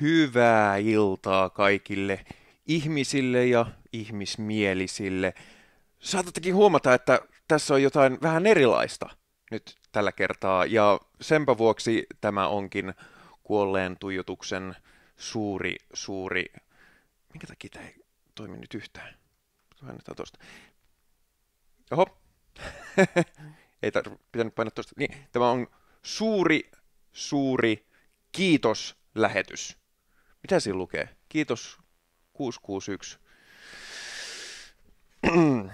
Hyvää iltaa kaikille ihmisille ja ihmismielisille. Saatattekin huomata, että tässä on jotain vähän erilaista nyt tällä kertaa, ja senpä vuoksi tämä onkin kuolleen tuijotuksen suuri, suuri... Minkä takia tämä ei toimi nyt yhtään? Painetaan tuosta. Oho. ei tar- pitänyt painaa tuosta. Niin, tämä on suuri, suuri kiitos lähetys. Mitä siinä lukee? Kiitos 661.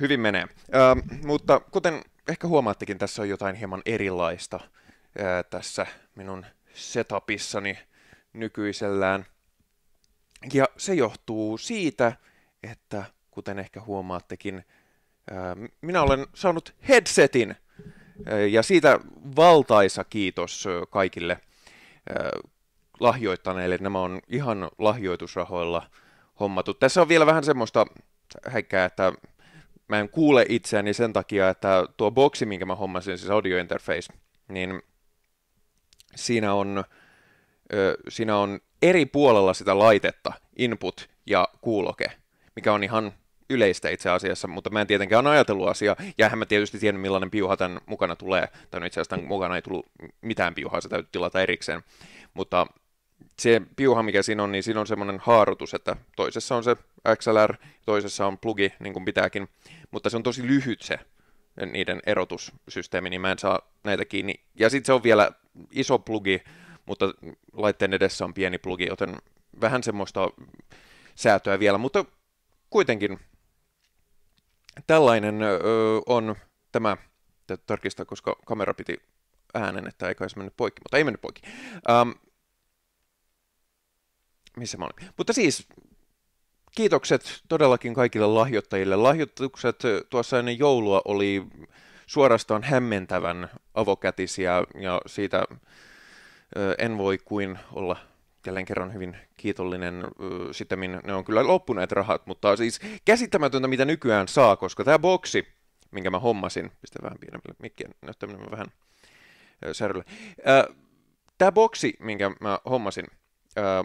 Hyvin menee. Ö, mutta kuten ehkä huomaattekin, tässä on jotain hieman erilaista ö, tässä minun setupissani nykyisellään. Ja se johtuu siitä, että kuten ehkä huomaattekin, minä olen saanut headsetin ja siitä valtaisa kiitos kaikille lahjoittaneille, nämä on ihan lahjoitusrahoilla hommattu. Tässä on vielä vähän semmoista häikkää, että mä en kuule itseäni sen takia, että tuo boksi, minkä mä hommasin, siis audio interface, niin siinä on, ö, siinä on eri puolella sitä laitetta, input ja kuuloke, mikä on ihan yleistä itse asiassa, mutta mä en tietenkään ajatellut asiaa, ja eihän mä tietysti tiennyt millainen piuha tämän mukana tulee, tai itse asiassa tämän mukana ei tullut mitään piuhaa, se täytyy tilata erikseen, mutta se piuha, mikä siinä on, niin siinä on semmoinen haarutus, että toisessa on se XLR, toisessa on plugi, niin kuin pitääkin, mutta se on tosi lyhyt se niiden erotussysteemi, niin mä en saa näitä kiinni. Ja sitten se on vielä iso plugi, mutta laitteen edessä on pieni plugi, joten vähän semmoista säätöä vielä, mutta kuitenkin tällainen öö, on tämä, tarkistaa, koska kamera piti äänen, että eikä se mennyt poikki, mutta ei mennyt poikki. Ähm, missä mä olin. Mutta siis, kiitokset todellakin kaikille lahjoittajille. Lahjoitukset tuossa ennen joulua oli suorastaan hämmentävän avokätisiä ja siitä en voi kuin olla jälleen kerran hyvin kiitollinen. Sitten ne on kyllä loppuneet rahat, mutta siis käsittämätöntä, mitä nykyään saa, koska tämä boksi, minkä mä hommasin, pistä vähän pienemmälle mikkiä, näyttää vähän särrylle. Tämä boksi, minkä mä hommasin,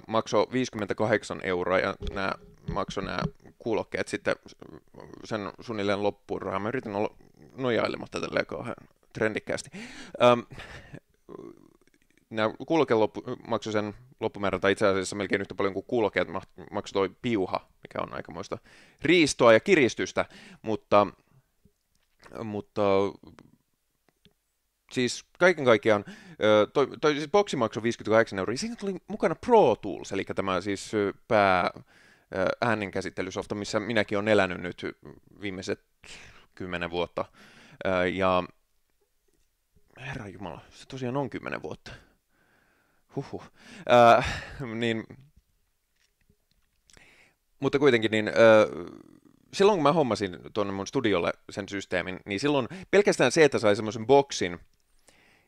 maksoi 58 euroa ja nämä maksoi nämä kuulokkeet sitten sen suunnilleen loppuun rahaa. Mä yritin olla nojailematta tälleen kauhean trendikkäästi. nämä kuulokkeet loppu, maksoi sen loppumäärän, tai itse asiassa melkein yhtä paljon kuin kuulokkeet maksoi toi piuha, mikä on aikamoista riistoa ja kiristystä, mutta, mutta siis kaiken kaikkiaan, toi, toi siis boksi maksoi 58 euroa, ja niin siinä tuli mukana Pro Tools, eli tämä siis pää äänenkäsittelysofta, missä minäkin olen elänyt nyt viimeiset kymmenen vuotta. Ja herranjumala, se tosiaan on kymmenen vuotta. Huhhuh. Äh, niin, mutta kuitenkin, niin, äh, silloin kun mä hommasin tuonne mun studiolle sen systeemin, niin silloin pelkästään se, että sai semmoisen boksin,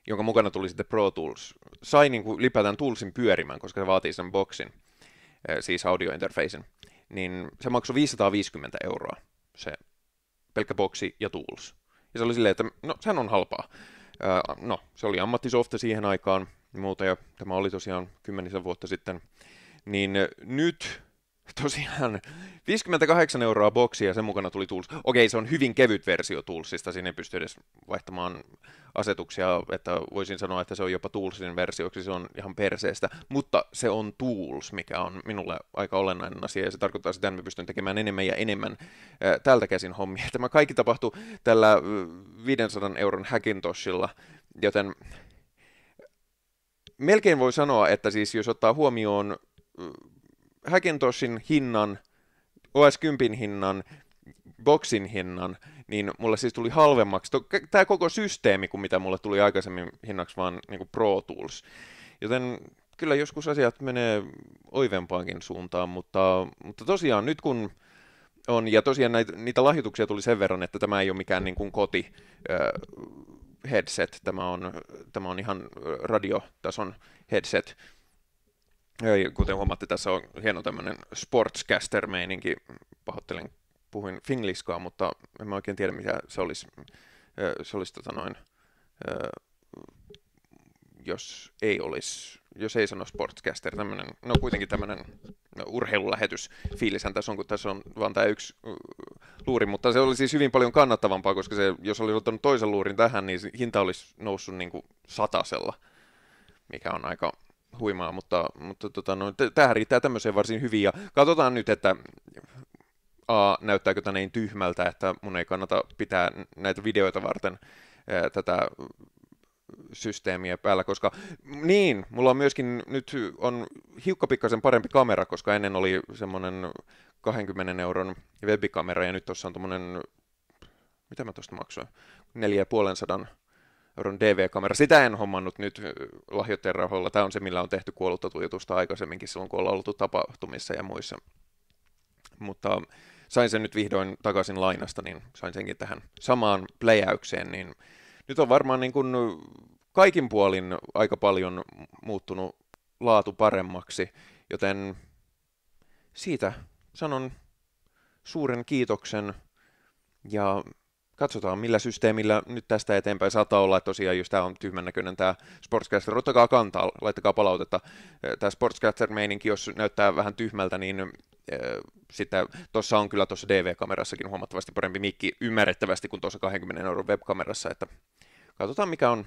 jonka mukana tuli sitten Pro Tools, sai niin kuin ylipäätään Toolsin pyörimään, koska se vaatii sen boksin, eh, siis audiointerfeisin, niin se maksoi 550 euroa se pelkkä boksi ja Tools. Ja se oli silleen, että no, sehän on halpaa. Eh, no, se oli ammattisofta siihen aikaan, muuta, ja tämä oli tosiaan kymmenisen vuotta sitten. Niin eh, nyt tosiaan 58 euroa boksi ja sen mukana tuli Tools. Okei, se on hyvin kevyt versio Toolsista, siinä ei pysty edes vaihtamaan asetuksia, että voisin sanoa, että se on jopa Toolsin versioksi, se on ihan perseestä, mutta se on Tools, mikä on minulle aika olennainen asia, ja se tarkoittaa sitä, että me pystyn tekemään enemmän ja enemmän tältä käsin hommia. Tämä kaikki tapahtuu tällä 500 euron Hackintoshilla, joten melkein voi sanoa, että siis jos ottaa huomioon Hackintoshin hinnan, OS 10 hinnan, boksin hinnan, niin mulle siis tuli halvemmaksi tämä koko systeemi kuin mitä mulle tuli aikaisemmin hinnaksi vaan niin Pro Tools. Joten kyllä joskus asiat menee oivempaankin suuntaan, mutta, mutta tosiaan nyt kun on, ja tosiaan näitä, niitä lahjoituksia tuli sen verran, että tämä ei ole mikään niin kuin koti äh, headset, tämä on, tämä on ihan radiotason headset, ja kuten huomaatte, tässä on hieno tämmöinen sportscaster-meininki. Pahoittelen, puhuin fingliskaa, mutta en mä oikein tiedä, mitä se olisi, se olisi tota noin, jos ei olisi, jos ei sano sportscaster, tämmöinen, no kuitenkin tämmöinen no, urheilulähetys fiilisän tässä on, kun tässä on vaan tämä yksi luuri, mutta se oli siis hyvin paljon kannattavampaa, koska se, jos olisi ottanut toisen luurin tähän, niin hinta olisi noussut niin kuin satasella, mikä on aika, huimaa, mutta, mutta tota, no, tämähän riittää tämmöiseen varsin hyvin, ja katsotaan nyt, että A, näyttääkö tämä niin tyhmältä, että mun ei kannata pitää näitä videoita varten ää, tätä systeemiä päällä, koska niin, mulla on myöskin nyt on hiukka pikkasen parempi kamera, koska ennen oli semmoinen 20 euron webikamera ja nyt tuossa on tuommoinen, mitä mä tuosta maksoin, 4500 euron DV-kamera. Sitä en hommannut nyt äh, lahjoitteen rahoilla. Tämä on se, millä on tehty kuollutta tuijotusta aikaisemminkin silloin, kun ollaan oltu tapahtumissa ja muissa. Mutta sain sen nyt vihdoin takaisin lainasta, niin sain senkin tähän samaan pläjäykseen. Niin nyt on varmaan niin kuin kaikin puolin aika paljon muuttunut laatu paremmaksi, joten siitä sanon suuren kiitoksen ja katsotaan millä systeemillä nyt tästä eteenpäin saattaa olla, että tosiaan jos tämä on tyhmän näköinen tämä Sportscaster, ottakaa kantaa, laittakaa palautetta. Tämä Sportscaster-meininki, jos näyttää vähän tyhmältä, niin sitä, tuossa on kyllä tuossa DV-kamerassakin huomattavasti parempi mikki ymmärrettävästi kuin tuossa 20 euron webkamerassa, että katsotaan mikä on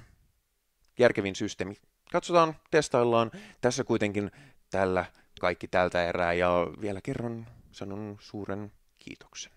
järkevin systeemi. Katsotaan, testaillaan. Tässä kuitenkin tällä kaikki tältä erää ja vielä kerran sanon suuren kiitoksen.